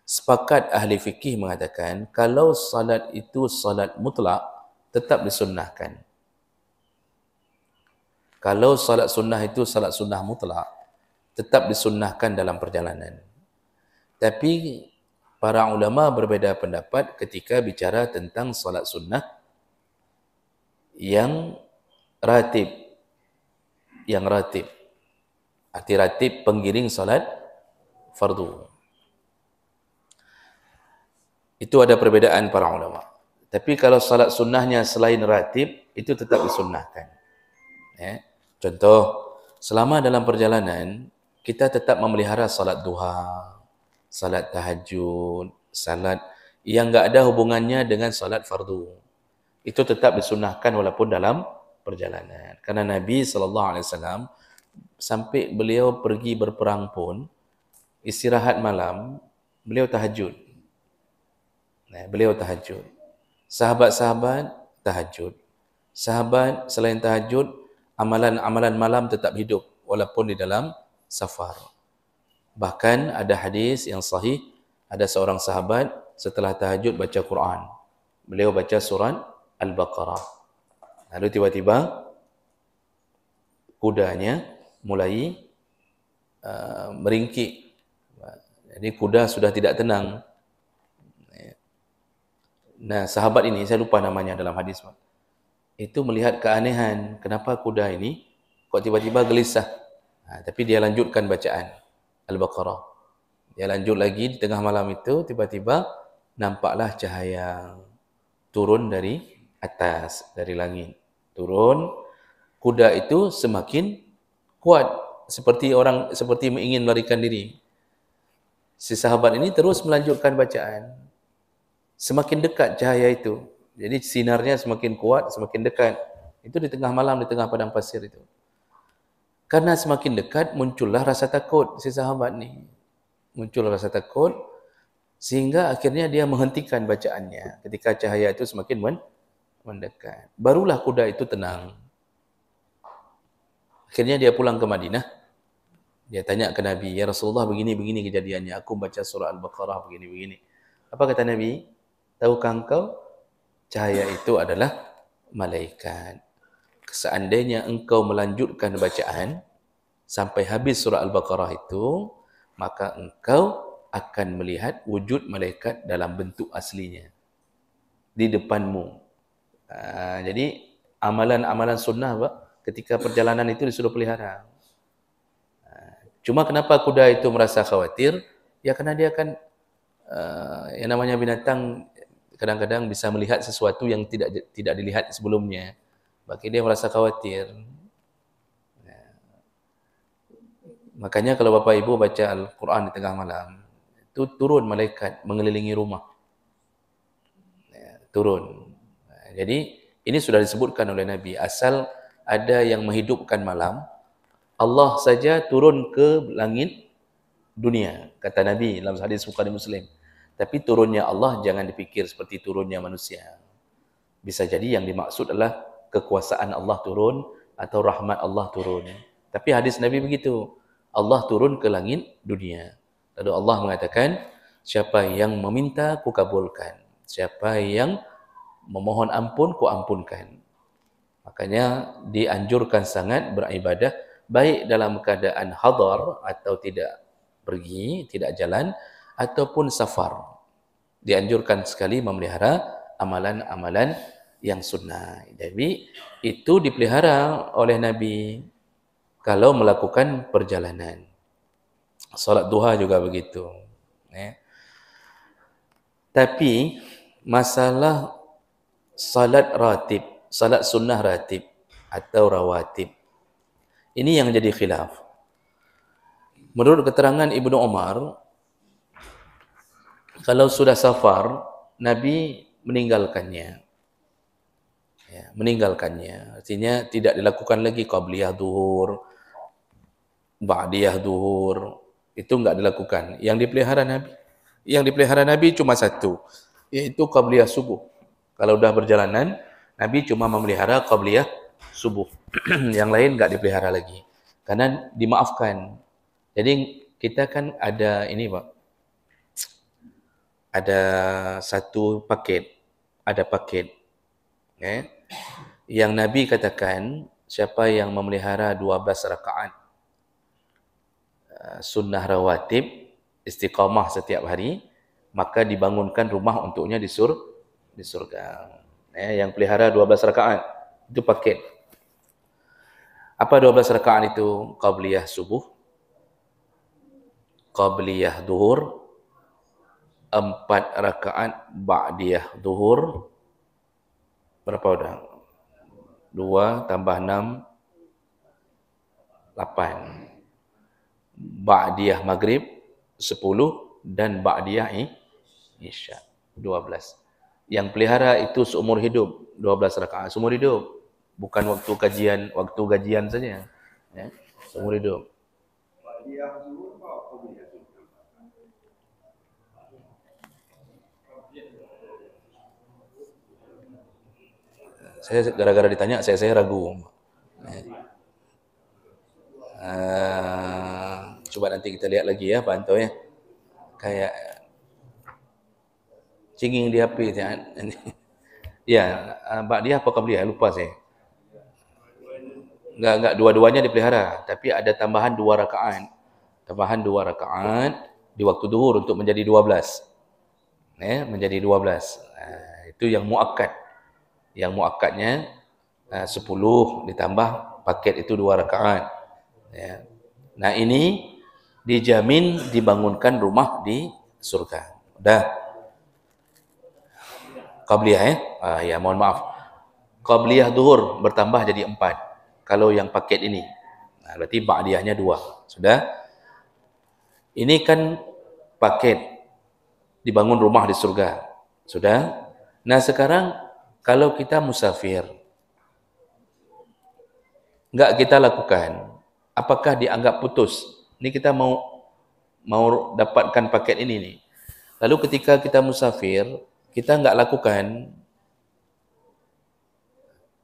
sepakat ahli fikih mengatakan kalau salat itu salat mutlak tetap disunnahkan kalau salat sunnah itu salat sunnah mutlak tetap disunnahkan dalam perjalanan tapi para ulama berbeda pendapat ketika bicara tentang salat sunnah yang ratib yang ratib arti ratib penggiring solat fardu itu ada perbedaan para ulama tapi kalau solat sunnahnya selain ratib itu tetap disunnahkan ya. contoh selama dalam perjalanan kita tetap memelihara salat duha salat tahajud salat yang enggak ada hubungannya dengan salat fardu itu tetap disunahkan walaupun dalam perjalanan. Karena Nabi sallallahu alaihi wasallam sampai beliau pergi berperang pun istirahat malam, beliau tahajud. Nah, beliau tahajud. Sahabat-sahabat tahajud. Sahabat selain tahajud, amalan-amalan malam tetap hidup walaupun di dalam safar. Bahkan ada hadis yang sahih, ada seorang sahabat setelah tahajud baca Quran. Beliau baca surat Al-Baqarah. Lalu tiba-tiba kudanya mulai uh, meringkik. Jadi kuda sudah tidak tenang. Nah, sahabat ini saya lupa namanya dalam hadis. Itu melihat keanehan, kenapa kuda ini kok tiba-tiba gelisah. Ha, tapi dia lanjutkan bacaan Al-Baqarah. Dia lanjut lagi di tengah malam itu tiba-tiba nampaklah cahaya turun dari atas dari langit turun kuda itu semakin kuat seperti orang seperti ingin melarikan diri si sahabat ini terus melanjutkan bacaan semakin dekat cahaya itu jadi sinarnya semakin kuat semakin dekat itu di tengah malam di tengah padang pasir itu karena semakin dekat muncullah rasa takut si sahabat ini muncul rasa takut sehingga akhirnya dia menghentikan bacaannya ketika cahaya itu semakin men mendekat. Barulah kuda itu tenang. Akhirnya dia pulang ke Madinah. Dia tanya ke Nabi, Ya Rasulullah begini-begini kejadiannya. Aku baca surah Al-Baqarah begini-begini. Apa kata Nabi? Tahukah engkau? Cahaya itu adalah malaikat. Seandainya engkau melanjutkan bacaan sampai habis surah Al-Baqarah itu, maka engkau akan melihat wujud malaikat dalam bentuk aslinya. Di depanmu, Ah, jadi amalan-amalan sunnah pak ketika perjalanan itu disuruh pelihara. Ah, cuma kenapa kuda itu merasa khawatir? Ya karena dia kan, uh, yang namanya binatang kadang-kadang bisa melihat sesuatu yang tidak tidak dilihat sebelumnya. Bagi dia merasa khawatir. Ya. Makanya kalau bapak ibu baca Al-Quran di tengah malam, itu turun malaikat mengelilingi rumah. Ya, turun. Jadi ini sudah disebutkan oleh Nabi asal ada yang menghidupkan malam Allah saja turun ke langit dunia kata Nabi dalam hadis Bukhari Muslim. Tapi turunnya Allah jangan dipikir seperti turunnya manusia. Bisa jadi yang dimaksud adalah kekuasaan Allah turun atau rahmat Allah turun. Tapi hadis Nabi begitu. Allah turun ke langit dunia. Lalu Allah mengatakan, siapa yang meminta, kukabulkan. Siapa yang memohon ampun ku ampunkan makanya dianjurkan sangat beribadah baik dalam keadaan hadar atau tidak pergi tidak jalan ataupun safar dianjurkan sekali memelihara amalan-amalan yang sunnah jadi itu dipelihara oleh nabi kalau melakukan perjalanan solat duha juga begitu ya tapi masalah salat ratib, salat sunnah ratib atau rawatib. Ini yang jadi khilaf. Menurut keterangan Ibnu Omar, kalau sudah safar, Nabi meninggalkannya. Ya, meninggalkannya. Artinya tidak dilakukan lagi qabliyah duhur, ba'diyah duhur. Itu enggak dilakukan. Yang dipelihara Nabi. Yang dipelihara Nabi cuma satu. Iaitu qabliyah subuh. Kalau sudah berjalanan, Nabi cuma memelihara qabliyah subuh. yang lain enggak dipelihara lagi. Karena dimaafkan. Jadi kita kan ada ini Pak. Ada satu paket. Ada paket. Eh? Yang Nabi katakan, siapa yang memelihara 12 rakaat eh, sunnah rawatib istiqamah setiap hari maka dibangunkan rumah untuknya di surga di surga. Eh, yang pelihara 12 rakaat itu paket. Apa 12 rakaat itu? Qabliyah subuh, qabliyah duhur, empat rakaat ba'diyah duhur. Berapa udah? Dua tambah enam, lapan. Ba'diyah maghrib, sepuluh. Dan ba'diyah isya, dua belas yang pelihara itu seumur hidup 12 rakaat seumur hidup bukan waktu kajian waktu gajian saja ya seumur hidup saya gara-gara ditanya saya saya ragu ya. Uh, ah, coba nanti kita lihat lagi ya Pak ya. Kayak cinging HP, api ya yeah. bak dia apa kau beli ah, lupa saya enggak enggak dua-duanya dipelihara tapi ada tambahan dua rakaat tambahan dua rakaat di waktu duhur untuk menjadi 12 ya yeah, menjadi 12 uh, ah, itu yang muakkad yang muakkadnya ah, sepuluh ditambah paket itu dua rakaat ya nah ini dijamin dibangunkan rumah di surga dah qabliyah ya. Ah ya mohon maaf. Qabliyah zuhur bertambah jadi empat. kalau yang paket ini. Nah, berarti ba'diyahnya dua. Sudah. Ini kan paket dibangun rumah di surga. Sudah. Nah, sekarang kalau kita musafir enggak kita lakukan, apakah dianggap putus? Ini kita mau mau dapatkan paket ini nih. Lalu ketika kita musafir, kita enggak lakukan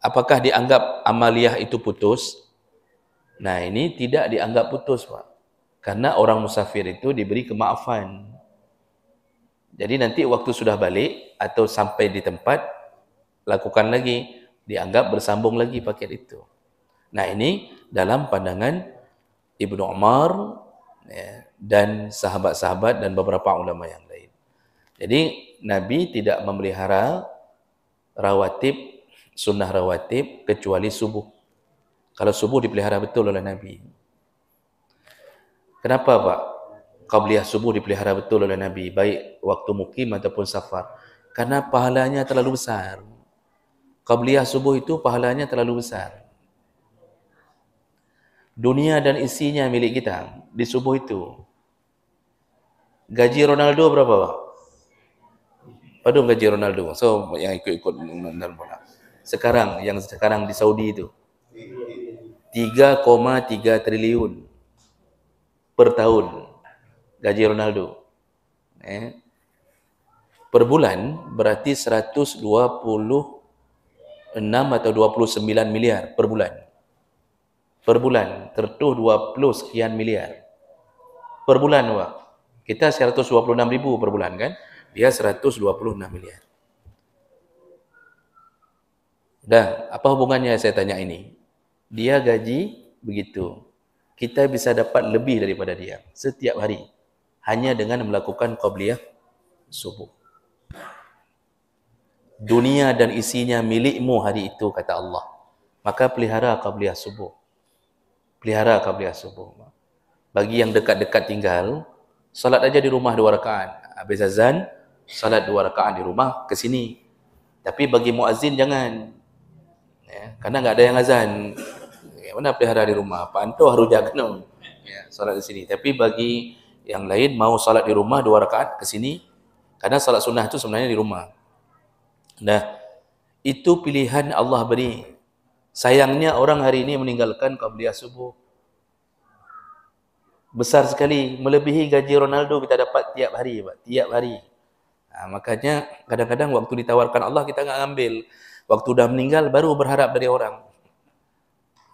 apakah dianggap amaliah itu putus nah ini tidak dianggap putus Pak karena orang musafir itu diberi kemaafan jadi nanti waktu sudah balik atau sampai di tempat lakukan lagi dianggap bersambung lagi paket itu nah ini dalam pandangan Ibnu Umar ya, dan sahabat-sahabat dan beberapa ulama yang lain. Jadi Nabi tidak memelihara rawatib, sunnah rawatib kecuali subuh. Kalau subuh dipelihara betul oleh Nabi. Kenapa Pak? Qabliyah subuh dipelihara betul oleh Nabi. Baik waktu mukim ataupun safar. Karena pahalanya terlalu besar. Qabliyah subuh itu pahalanya terlalu besar. Dunia dan isinya milik kita di subuh itu. Gaji Ronaldo berapa Pak? Padu mengaji Ronaldo. So yang ikut-ikut dalam bola. Sekarang yang sekarang di Saudi itu 3.3 triliun per tahun gaji Ronaldo. Eh. Per bulan berarti 126 atau 29 miliar per bulan. Per bulan tertuh 20 sekian miliar. Per bulan wah. Kita 126 ribu per bulan kan? dia 126 miliar. Dah, apa hubungannya saya tanya ini? Dia gaji begitu. Kita bisa dapat lebih daripada dia setiap hari hanya dengan melakukan qabliyah subuh. Dunia dan isinya milikmu hari itu kata Allah. Maka pelihara qabliyah subuh. Pelihara qabliyah subuh. Bagi yang dekat-dekat tinggal, solat aja di rumah dua rakaat. Habis azan, salat dua rakaat di rumah ke sini. Tapi bagi muazin jangan. Ya, karena enggak ada yang azan. Ya, mana pelihara di rumah? Pantau harus jaga no. Ya, salat di sini. Tapi bagi yang lain mau salat di rumah dua rakaat ke sini. kerana salat sunnah itu sebenarnya di rumah. Nah, itu pilihan Allah beri. Sayangnya orang hari ini meninggalkan Qabliyah Subuh besar sekali melebihi gaji Ronaldo kita dapat tiap hari tiap hari Ha, makanya kadang-kadang waktu ditawarkan Allah kita enggak ambil. Waktu dah meninggal baru berharap dari orang.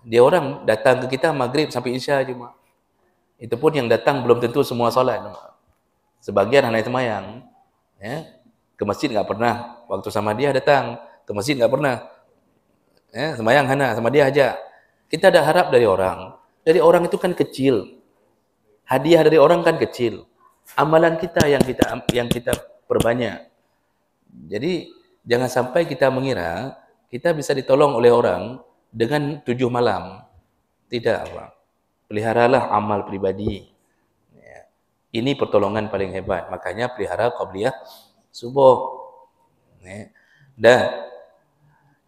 Dia orang datang ke kita maghrib sampai isya cuma. Itu pun yang datang belum tentu semua solat. Sebagian hanya temayang. Ya. Ke masjid enggak pernah. Waktu sama dia datang. Ke masjid enggak pernah. Ya, semayang Hana sama dia aja. Kita ada harap dari orang. Dari orang itu kan kecil. Hadiah dari orang kan kecil. Amalan kita yang kita yang kita perbanyak. Jadi jangan sampai kita mengira kita bisa ditolong oleh orang dengan tujuh malam. Tidak, Pak. Peliharalah amal pribadi. Ya. Ini pertolongan paling hebat. Makanya pelihara qabliyah subuh. Ya. Dan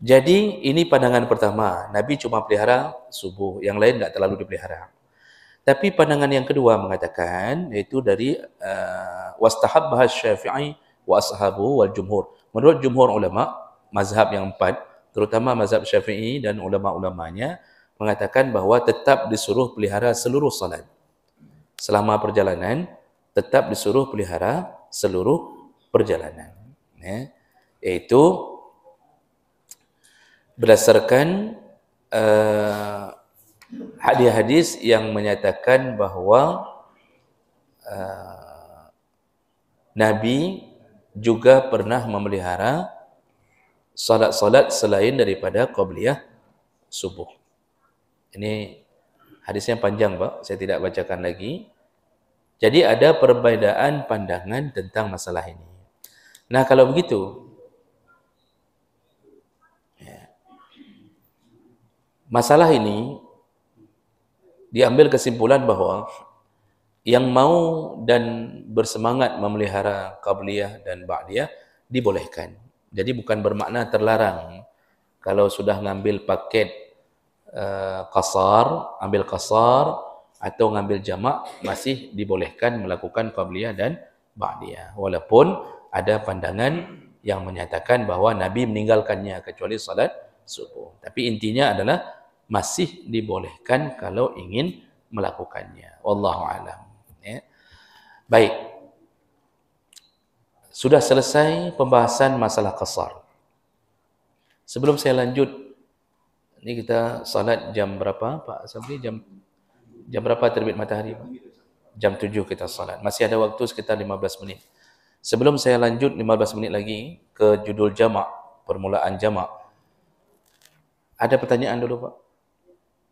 jadi ini pandangan pertama. Nabi cuma pelihara subuh. Yang lain tidak terlalu dipelihara. Tapi pandangan yang kedua mengatakan iaitu dari uh, bahas syafi'i wa ashabu wal jumhur. Menurut jumhur ulama mazhab yang empat terutama mazhab syafi'i dan ulama-ulamanya mengatakan bahawa tetap disuruh pelihara seluruh salat. Selama perjalanan tetap disuruh pelihara seluruh perjalanan. Ya. Iaitu berdasarkan uh, hadis-hadis yang menyatakan bahawa uh, Nabi juga pernah memelihara salat-salat selain daripada qobliyah subuh. Ini hadisnya panjang, Pak. Saya tidak bacakan lagi. Jadi ada perbedaan pandangan tentang masalah ini. Nah, kalau begitu, ya, masalah ini diambil kesimpulan bahawa yang mau dan bersemangat memelihara qabliyah dan ba'diyah dibolehkan. Jadi bukan bermakna terlarang kalau sudah ngambil paket uh, eh, kasar, ambil kasar atau ngambil jamak masih dibolehkan melakukan qabliyah dan ba'diyah. Walaupun ada pandangan yang menyatakan bahawa Nabi meninggalkannya kecuali salat subuh. Tapi intinya adalah masih dibolehkan kalau ingin melakukannya. Wallahu alam. Ya. Baik. Sudah selesai pembahasan masalah qasar. Sebelum saya lanjut, ini kita salat jam berapa Pak Sabri? Jam jam berapa terbit matahari Pak? Jam 7 kita salat. Masih ada waktu sekitar 15 minit. Sebelum saya lanjut 15 minit lagi ke judul jamak, permulaan jamak. Ada pertanyaan dulu Pak?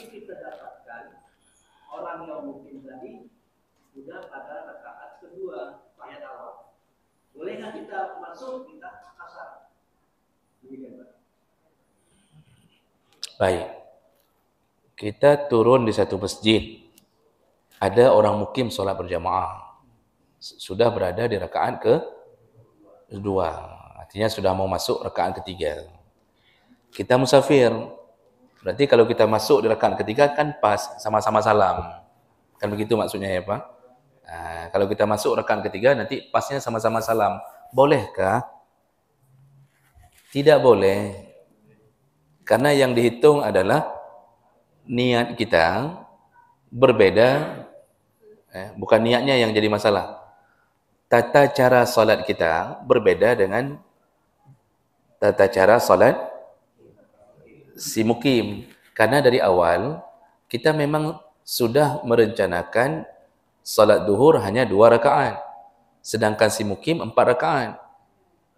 Tapi kita dapatkan orang yang mungkin tadi sudah pada rakaat kedua ayat awal. Boleh nggak kita masuk kita kasar? Demikian Pak. Baik. Kita turun di satu masjid. Ada orang mukim sholat berjamaah. Sudah berada di rakaat ke dua. Artinya sudah mau masuk rakaat ketiga. Kita musafir, Berarti kalau kita masuk di rakaat ketiga kan pas sama-sama salam. Kan begitu maksudnya ya Pak? Nah, ha, kalau kita masuk rakaat ketiga nanti pasnya sama-sama salam. Bolehkah? Tidak boleh. Karena yang dihitung adalah niat kita berbeda. Eh, bukan niatnya yang jadi masalah. Tata cara solat kita berbeda dengan tata cara solat si mukim karena dari awal kita memang sudah merencanakan salat duhur hanya dua rakaat sedangkan si mukim empat rakaat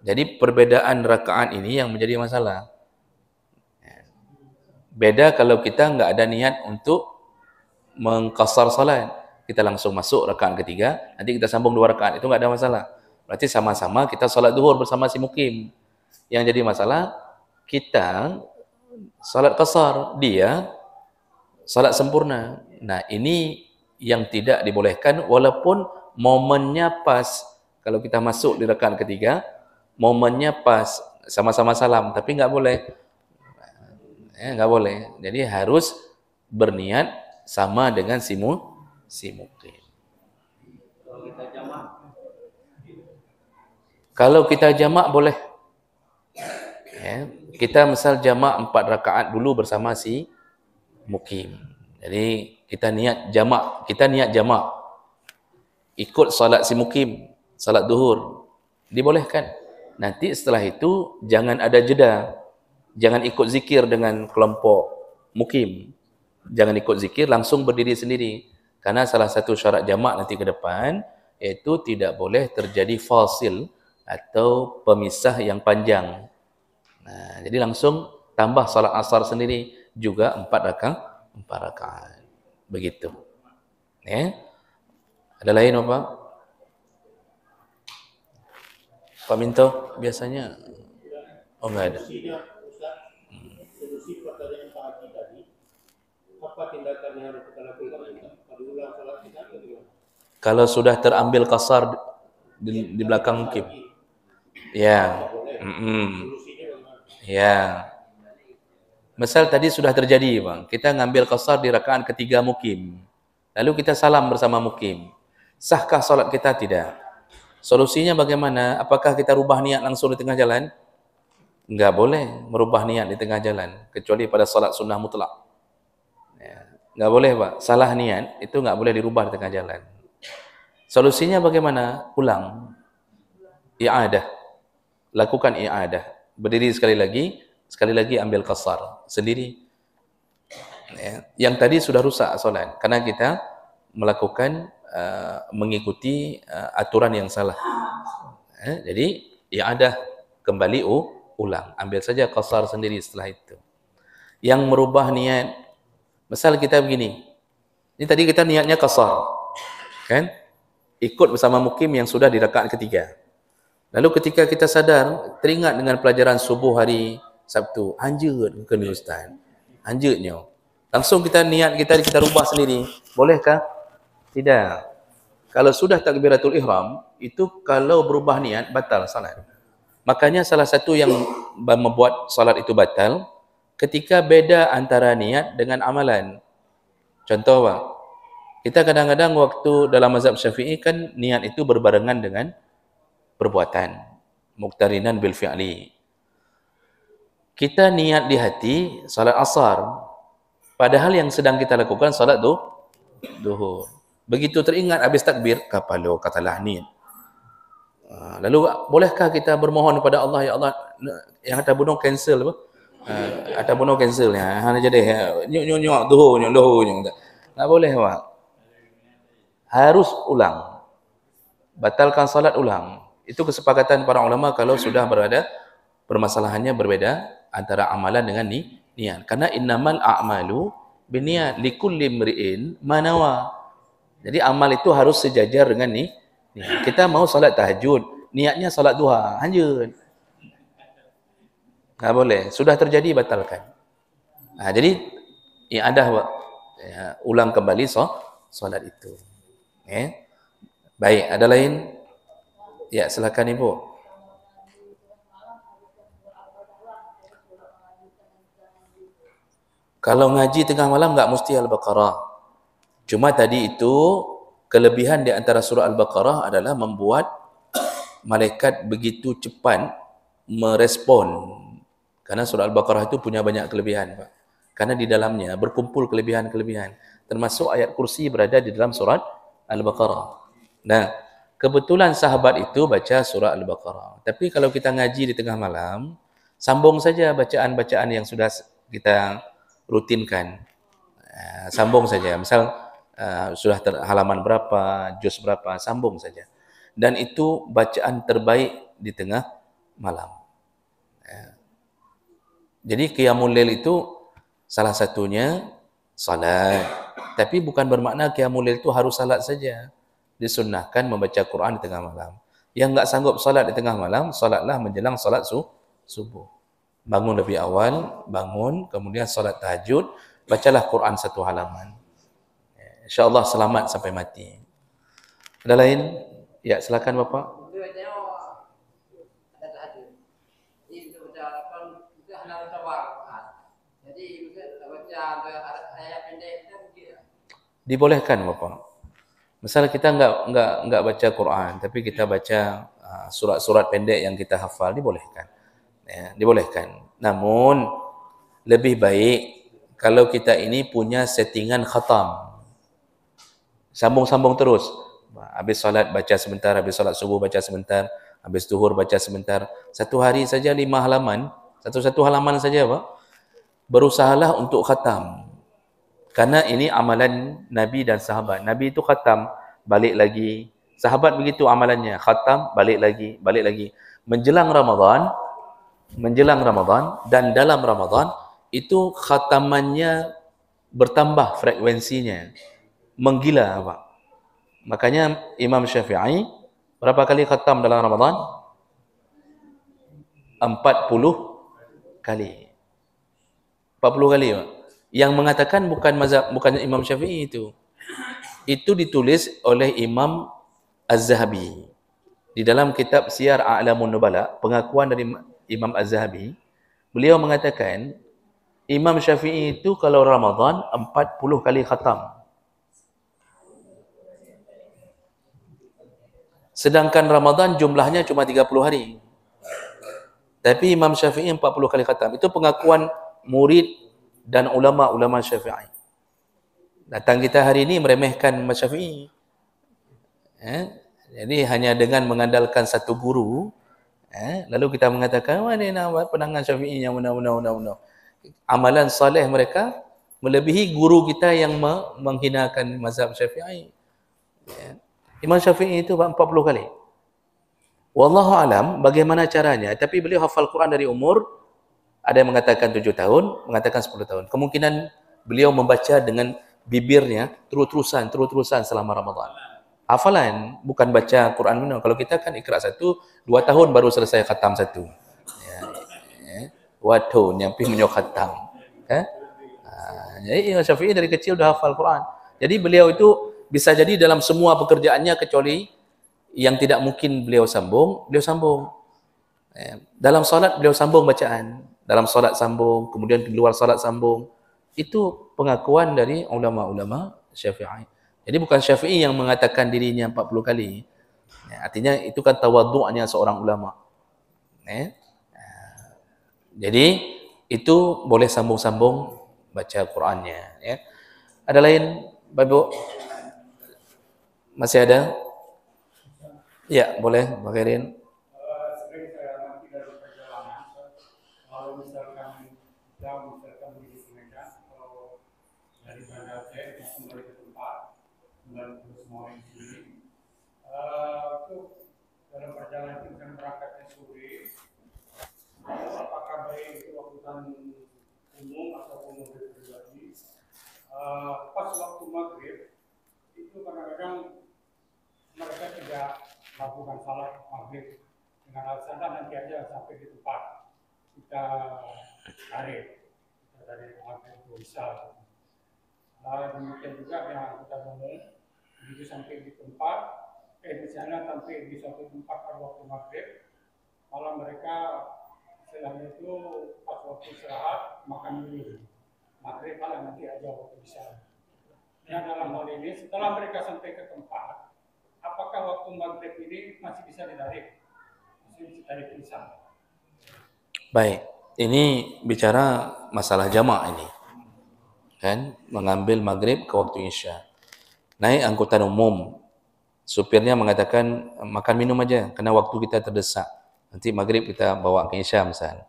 jadi perbedaan rakaat ini yang menjadi masalah beda kalau kita enggak ada niat untuk mengkasar salat kita langsung masuk rakaat ketiga nanti kita sambung dua rakaat itu enggak ada masalah berarti sama-sama kita salat duhur bersama si mukim yang jadi masalah kita salat qasar dia salat sempurna nah ini yang tidak dibolehkan walaupun momennya pas kalau kita masuk di rekan ketiga momennya pas sama-sama salam tapi enggak boleh ya enggak boleh jadi harus berniat sama dengan si mu si mukim. kalau kita jamak boleh ya kita misal jamak empat rakaat dulu bersama si mukim. Jadi kita niat jamak, kita niat jamak ikut salat si mukim, salat duhur. Dibolehkan. Nanti setelah itu jangan ada jeda. Jangan ikut zikir dengan kelompok mukim. Jangan ikut zikir langsung berdiri sendiri. Karena salah satu syarat jamak nanti ke depan itu tidak boleh terjadi fasil atau pemisah yang panjang Nah, jadi langsung tambah salat asar sendiri juga empat rakaat, empat rakaat. Begitu. Ya. Ada lain apa? Pak Minto biasanya oh enggak ada. Kalau sudah terambil kasar di, di belakang kip, iya, ya, mm -mm. Ya. Misal tadi sudah terjadi, Bang. Kita ngambil qasar di rakaat ketiga mukim. Lalu kita salam bersama mukim. Sahkah solat kita tidak? Solusinya bagaimana? Apakah kita rubah niat langsung di tengah jalan? Enggak boleh merubah niat di tengah jalan kecuali pada solat sunnah mutlak. Ya. Enggak boleh, Pak. Salah niat itu enggak boleh dirubah di tengah jalan. Solusinya bagaimana? Pulang. Iadah. Lakukan iadah berdiri sekali lagi, sekali lagi ambil kasar sendiri. Ya. Yang tadi sudah rusak solat karena kita melakukan uh, mengikuti uh, aturan yang salah. Ya. Jadi yang ada kembali uh, ulang, ambil saja kasar sendiri setelah itu. Yang merubah niat, misal kita begini. Ini tadi kita niatnya kasar, Kan? Ikut bersama mukim yang sudah di rakaat ketiga. Lalu ketika kita sadar, teringat dengan pelajaran subuh hari Sabtu, anjir ke ni Ustaz? Anjirnya. Oh. Langsung kita niat kita kita rubah sendiri. Bolehkah? Tidak. Kalau sudah takbiratul ihram, itu kalau berubah niat, batal salat. Makanya salah satu yang membuat salat itu batal, ketika beda antara niat dengan amalan. Contoh, Pak. Kita kadang-kadang waktu dalam mazhab syafi'i kan niat itu berbarengan dengan perbuatan muktarinan bil fi'li kita niat di hati salat asar padahal yang sedang kita lakukan salat tu duhur begitu teringat habis takbir kapalo katalah ni ha, lalu bolehkah kita bermohon kepada Allah ya Allah yang ada bunuh cancel apa Uh, ha, atau bunuh cancel ya. Ha, Hana jadi ya. nyok nyok nyok tuh, nyok tu nyok tak. Tak boleh wak. Harus ulang. Batalkan salat ulang. Itu kesepakatan para ulama kalau sudah berada permasalahannya berbeda antara amalan dengan ni, niat. Karena innamal a'malu biniat likulli mri'in manawa. Jadi amal itu harus sejajar dengan ni. Niat. Kita mau salat tahajud, niatnya salat duha. Hanjun. Tak boleh. Sudah terjadi, batalkan. Nah, jadi, yang ada ya, ulang kembali so, solat itu. Okay. Eh, baik, ada lain? Ya, silakan Ibu. Kalau ngaji tengah malam enggak mesti Al-Baqarah. Cuma tadi itu kelebihan di antara surah Al-Baqarah adalah membuat malaikat begitu cepat merespon. Karena surah Al-Baqarah itu punya banyak kelebihan, Pak. Karena di dalamnya berkumpul kelebihan-kelebihan. Termasuk ayat kursi berada di dalam surat Al-Baqarah. Nah, Kebetulan sahabat itu baca surah Al-Baqarah. Tapi kalau kita ngaji di tengah malam, sambung saja bacaan-bacaan yang sudah kita rutinkan. Eh, sambung saja. Misal eh, sudah halaman berapa, juz berapa, sambung saja. Dan itu bacaan terbaik di tengah malam. Eh. Jadi Qiyamul itu salah satunya salat. Tapi bukan bermakna Qiyamul itu harus salat saja disunnahkan membaca Quran di tengah malam. Yang enggak sanggup salat di tengah malam, salatlah menjelang salat su subuh. Bangun lebih awal, bangun, kemudian salat tahajud, bacalah Quran satu halaman. Ya, InsyaAllah selamat sampai mati. Ada lain? Ya, silakan Bapak. Dibolehkan Bapak. Misalnya kita enggak enggak enggak baca Quran tapi kita baca ah, surat-surat pendek yang kita hafal dibolehkan. Ya, dibolehkan. Namun lebih baik kalau kita ini punya settingan khatam. Sambung-sambung terus. Habis solat baca sebentar, habis solat subuh baca sebentar, habis zuhur baca sebentar. Satu hari saja lima halaman, satu-satu halaman saja apa? Berusahalah untuk khatam. Karena ini amalan Nabi dan sahabat. Nabi itu khatam, balik lagi. Sahabat begitu amalannya. Khatam, balik lagi, balik lagi. Menjelang Ramadan, menjelang Ramadan, dan dalam Ramadan, itu khatamannya bertambah frekuensinya. Menggila, Pak. Makanya Imam Syafi'i, berapa kali khatam dalam Ramadan? puluh kali. empat puluh kali, Pak yang mengatakan bukan mazhab bukannya Imam Syafi'i itu. Itu ditulis oleh Imam Az-Zahabi. Di dalam kitab Siyar A'lamun Nubala, pengakuan dari Imam Az-Zahabi, beliau mengatakan Imam Syafi'i itu kalau Ramadan 40 kali khatam. Sedangkan Ramadan jumlahnya cuma 30 hari. Tapi Imam Syafi'i 40 kali khatam. Itu pengakuan murid dan ulama-ulama syafi'i. Datang kita hari ini meremehkan syafi'i. Eh? Jadi hanya dengan mengandalkan satu guru, eh? lalu kita mengatakan, mana nama penangan syafi'i yang benar-benar-benar. Amalan saleh mereka melebihi guru kita yang menghinakan mazhab syafi'i. Yeah. Imam syafi'i itu 40 kali. Wallahu alam bagaimana caranya, tapi beliau hafal Quran dari umur ada yang mengatakan tujuh tahun, mengatakan sepuluh tahun. Kemungkinan beliau membaca dengan bibirnya terus-terusan, terus-terusan selama Ramadan. Hafalan bukan baca Quran minum. Kalau kita kan ikhra satu, dua tahun baru selesai khatam satu. Ya. Waduh, ya. nyampi menyok khatam. Ya. Ah, jadi Imam Syafi'i dari kecil dah hafal Quran. Jadi beliau itu bisa jadi dalam semua pekerjaannya kecuali yang tidak mungkin beliau sambung, beliau sambung. Ya. Dalam solat beliau sambung bacaan dalam solat sambung, kemudian keluar luar solat sambung. Itu pengakuan dari ulama-ulama syafi'i. Jadi bukan syafi'i yang mengatakan dirinya 40 kali. Ya, artinya itu kan tawadu'nya seorang ulama. Ya. Jadi itu boleh sambung-sambung baca Qur'annya. Ya. Ada lain, Bapak-Ibu? Masih ada? Ya, boleh, Pak Kirin. SUB apakah baik itu angkutan umum ataupun mobil pribadi uh, pas waktu maghrib itu kadang-kadang mereka tidak melakukan salat maghrib dengan alasan nanti aja sampai di tempat kita cari kita dari maghrib itu bisa nah, demikian juga yang kita umum begitu sampai di tempat eh di sana sampai di suatu tempat pada waktu maghrib malah mereka dalam itu pas waktu istirahat makan dulu maghrib malah nanti aja waktu bisa nah dalam hal ini setelah mereka sampai ke tempat apakah waktu maghrib ini masih bisa ditarik masih ditarik bisa baik ini bicara masalah jamaah ini kan mengambil maghrib ke waktu isya naik angkutan umum supirnya mengatakan makan minum aja karena waktu kita terdesak Nanti maghrib kita bawa ke Isya misal.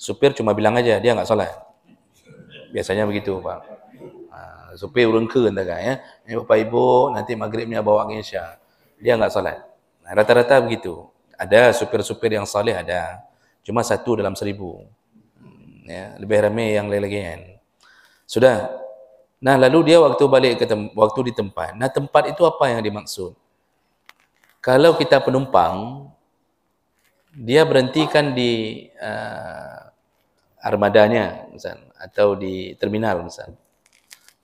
Supir cuma bilang aja dia enggak solat. Biasanya begitu Pak. Ha, supir urengke entah kan ya. Ini Bapak Ibu nanti maghribnya bawa ke Isya. Dia enggak solat. Rata-rata begitu. Ada supir-supir yang salih ada. Cuma satu dalam seribu. Hmm, ya, lebih ramai yang lain-lain. Kan? Sudah. Nah, lalu dia waktu balik ke waktu di tempat. Nah, tempat itu apa yang dimaksud? Kalau kita penumpang, dia berhentikan di uh, armadanya misal atau di terminal misal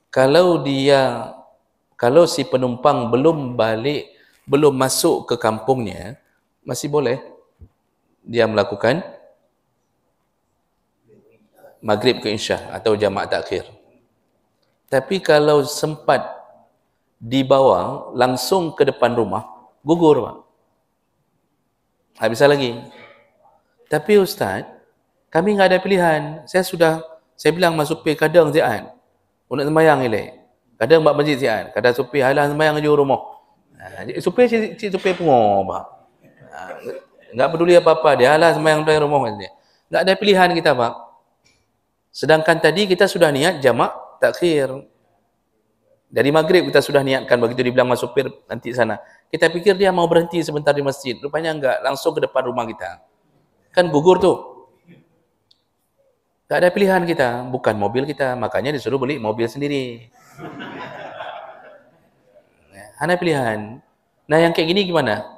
kalau dia kalau si penumpang belum balik belum masuk ke kampungnya masih boleh dia melakukan maghrib ke insya atau jamak takhir tapi kalau sempat dibawa langsung ke depan rumah gugur pak tak bisa lagi. Tapi Ustaz, kami tidak ada pilihan. Saya sudah, saya bilang masuk supi kadang zian. Untuk semayang ini. Kadang buat masjid zian. Kadang supi halah semayang je rumah. Supi, cik, cik supi pun. Oh, Enggak peduli apa-apa dia lah semayang dari rumah kan dia. Enggak ada pilihan kita, Pak. Sedangkan tadi kita sudah niat jamak takhir. Dari maghrib kita sudah niatkan begitu dibilang masuk pir nanti sana. Kita pikir dia mau berhenti sebentar di masjid. Rupanya enggak, langsung ke depan rumah kita. Kan gugur tuh. Tak ada pilihan kita, bukan mobil kita. Makanya disuruh beli mobil sendiri. Hanya pilihan. Nah yang kayak gini gimana?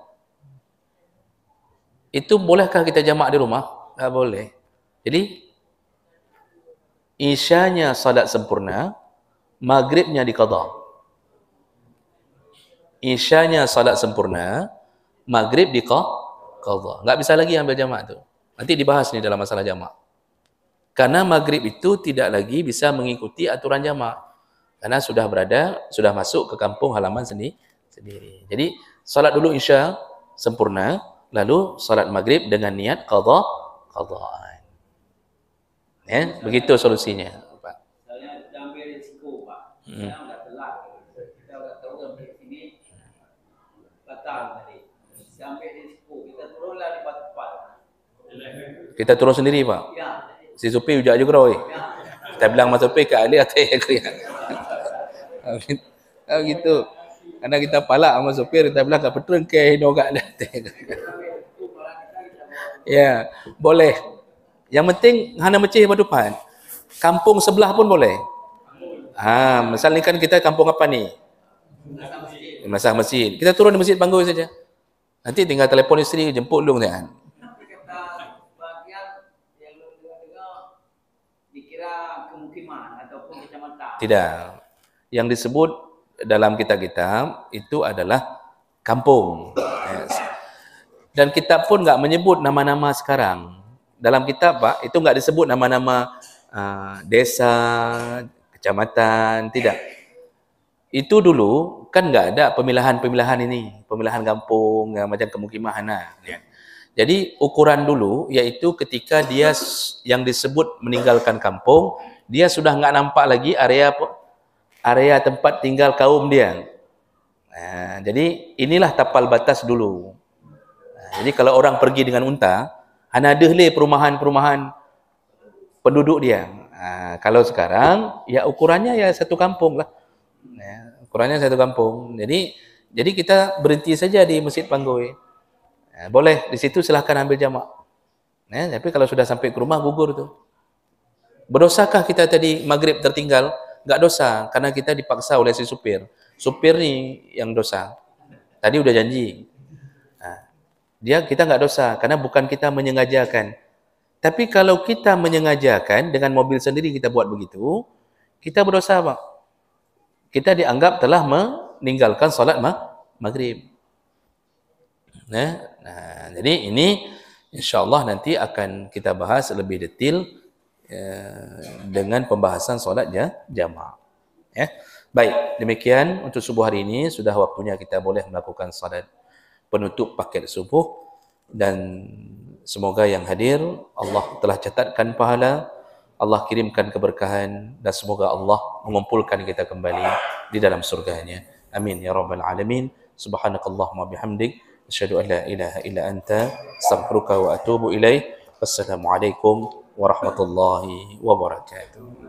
Itu bolehkah kita jamak di rumah? Tak boleh. Jadi, isyanya salat sempurna, maghribnya dikadar isyanya salat sempurna, maghrib diqah, qadha. Enggak bisa lagi ambil jamak tu. Nanti dibahas ni dalam masalah jamak. Karena maghrib itu tidak lagi bisa mengikuti aturan jamak. Karena sudah berada, sudah masuk ke kampung halaman sendiri. Jadi, salat dulu isya sempurna, lalu salat maghrib dengan niat qadha, qadha. Eh, begitu solusinya. Pak. Hmm. Kita turun sendiri pak. Ya. Si Supi ujak juga roi. Ya. Kita bilang masuk Supi ke Ali atau yang kerja. gitu. Karena kita palak sama supir kita bilang tak betul ke hino kat Ali Ya, boleh. Yang penting hana mecih pada pan. Kampung sebelah pun boleh. Ha, misalnya kan kita kampung apa ni? Masah Masjid. Kita turun di masjid Banggol saja. Nanti tinggal telefon isteri jemput lu kan. Tidak. Yang disebut dalam kitab-kitab itu adalah kampung. Yes. Dan kitab pun enggak menyebut nama-nama sekarang. Dalam kitab Pak itu enggak disebut nama-nama uh, desa, kecamatan, tidak. Itu dulu kan enggak ada pemilahan-pemilahan ini, pemilahan kampung macam kemukiman ya. Jadi ukuran dulu yaitu ketika dia yang disebut meninggalkan kampung, dia sudah enggak nampak lagi area area tempat tinggal kaum dia. Nah, jadi inilah tapal batas dulu. Nah, jadi kalau orang pergi dengan unta, hanya ada le perumahan-perumahan penduduk dia. Nah, kalau sekarang, ya ukurannya ya satu kampung lah kurangnya satu kampung. Jadi jadi kita berhenti saja di Masjid Panggoy. Ya, eh, boleh, di situ silakan ambil jamak. Ya, tapi kalau sudah sampai ke rumah, gugur tu, Berdosakah kita tadi maghrib tertinggal? Tak dosa, karena kita dipaksa oleh si supir. Supir ni yang dosa. Tadi sudah janji. Ha. dia Kita tak dosa, karena bukan kita menyengajakan. Tapi kalau kita menyengajakan, dengan mobil sendiri kita buat begitu, kita berdosa, Pak kita dianggap telah meninggalkan solat maghrib. Nah, nah, jadi ini insyaAllah nanti akan kita bahas lebih detail eh, dengan pembahasan solatnya jamaah. Ya. Baik, demikian untuk subuh hari ini sudah waktunya kita boleh melakukan solat penutup paket subuh dan semoga yang hadir Allah telah catatkan pahala Allah kirimkan keberkahan dan semoga Allah mengumpulkan kita kembali di dalam surganya. Amin ya rabbal alamin. Subhanakallahumma bihamdik asyhadu an la ilaha illa anta astaghfiruka wa atubu ilaik. Assalamualaikum warahmatullahi wabarakatuh.